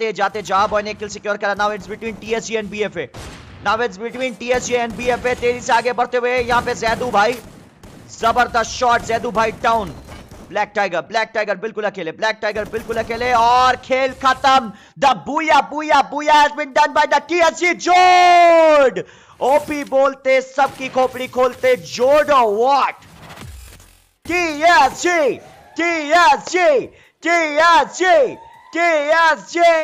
जाते जाते जा बॉय ने किल सिक्योर करा now it's between TSG and BFA now it's between TSG and BFA तेजी से आगे बढ़ते हुए यहां पे जैदू भाई जबरदस्त शॉट जैदू भाई down black tiger black tiger बिल्कुल अकेले ब्लैक टाइगर बिल्कुल अकेले और खेल खत्म the booyah booyah booyah has been done by the TSC जोड ओपी बोलते सबकी खोपड़ी खोलते जोड what TSC TSC TSC TSC